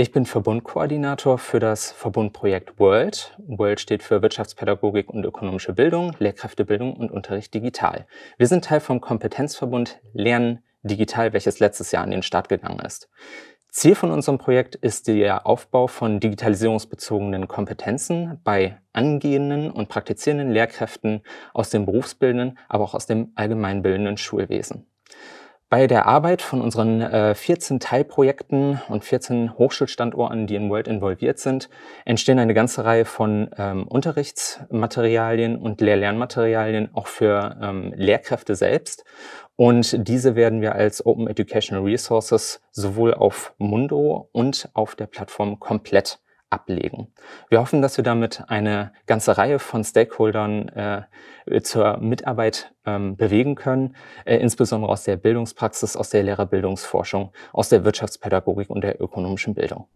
Ich bin Verbundkoordinator für das Verbundprojekt WORLD. WORLD steht für Wirtschaftspädagogik und ökonomische Bildung, Lehrkräftebildung und Unterricht digital. Wir sind Teil vom Kompetenzverbund Lernen digital, welches letztes Jahr an den Start gegangen ist. Ziel von unserem Projekt ist der Aufbau von digitalisierungsbezogenen Kompetenzen bei angehenden und praktizierenden Lehrkräften aus dem berufsbildenden, aber auch aus dem allgemeinbildenden Schulwesen. Bei der Arbeit von unseren äh, 14 Teilprojekten und 14 Hochschulstandorten, die in World involviert sind, entstehen eine ganze Reihe von ähm, Unterrichtsmaterialien und Lehr-Lernmaterialien auch für ähm, Lehrkräfte selbst. Und diese werden wir als Open Educational Resources sowohl auf Mundo und auf der Plattform komplett ablegen. Wir hoffen, dass wir damit eine ganze Reihe von Stakeholdern äh, zur Mitarbeit ähm, bewegen können, äh, insbesondere aus der Bildungspraxis, aus der Lehrerbildungsforschung, aus der Wirtschaftspädagogik und der ökonomischen Bildung.